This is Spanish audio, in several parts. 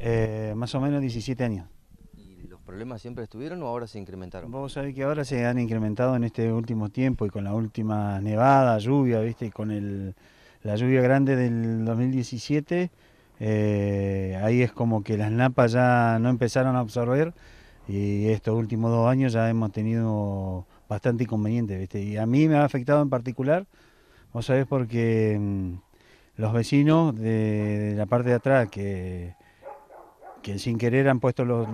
Eh, más o menos 17 años. ¿Y los problemas siempre estuvieron o ahora se incrementaron? Vos sabés que ahora se han incrementado en este último tiempo y con la última nevada, lluvia, viste, con el, la lluvia grande del 2017, eh, ahí es como que las napas ya no empezaron a absorber y estos últimos dos años ya hemos tenido bastante inconveniente, viste, y a mí me ha afectado en particular, vos sabés, porque mm, los vecinos de la parte de atrás que sin querer han puesto los,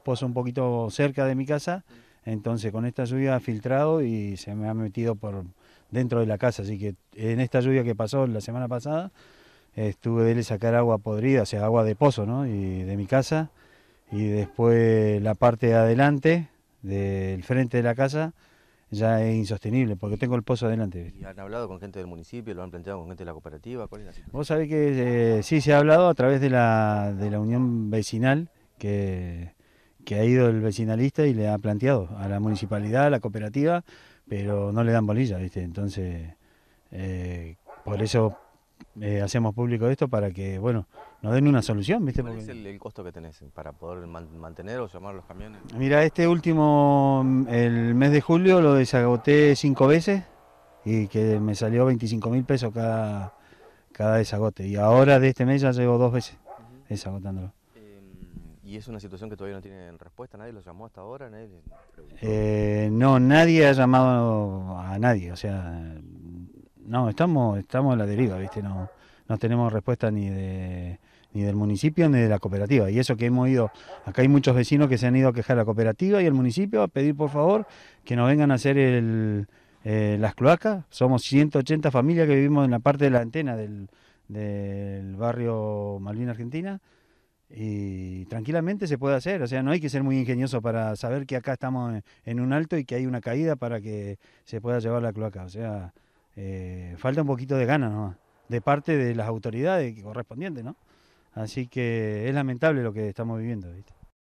pozos un poquito cerca de mi casa, entonces con esta lluvia ha filtrado y se me ha metido por dentro de la casa, así que en esta lluvia que pasó la semana pasada, estuve de sacar agua podrida, o sea, agua de pozo, ¿no? Y de mi casa, y después la parte de adelante, del frente de la casa, ya es insostenible, porque tengo el pozo adelante. ¿Y han hablado con gente del municipio, lo han planteado con gente de la cooperativa? ¿Cuál es la situación? Vos sabés que eh, sí se ha hablado a través de la, de la unión vecinal, que, que ha ido el vecinalista y le ha planteado a la municipalidad, a la cooperativa, pero no le dan bolilla, ¿viste? Entonces, eh, por eso eh, hacemos público esto para que, bueno, nos den una solución, ¿viste? ¿Cuál es el, costo que tenés para poder mantener o llamar los camiones? Mira, este último, mm, el mes de julio, lo desagoté cinco veces y que me salió 25 mil pesos cada, cada desagote. Y ahora de este mes ya llevo dos veces desagotándolo. Em, ¿Y es una situación que todavía no tiene respuesta? ¿Nadie lo llamó hasta ahora? ¿Nadie eh, no, nadie ha llamado a nadie. O sea, no, estamos, estamos la deriva, ¿viste? No, no tenemos respuesta ni de ni del municipio ni de la cooperativa. Y eso que hemos ido, acá hay muchos vecinos que se han ido a quejar a la cooperativa y al municipio a pedir por favor que nos vengan a hacer el, eh, las cloacas. Somos 180 familias que vivimos en la parte de la antena del, barrio Malvinas Argentina y tranquilamente se puede hacer, o sea, no hay que ser muy ingenioso para saber que acá estamos en un alto y que hay una caída para que se pueda llevar la cloaca, o sea, eh, falta un poquito de ganas nomás, de parte de las autoridades correspondientes, ¿no? Así que es lamentable lo que estamos viviendo, ¿viste?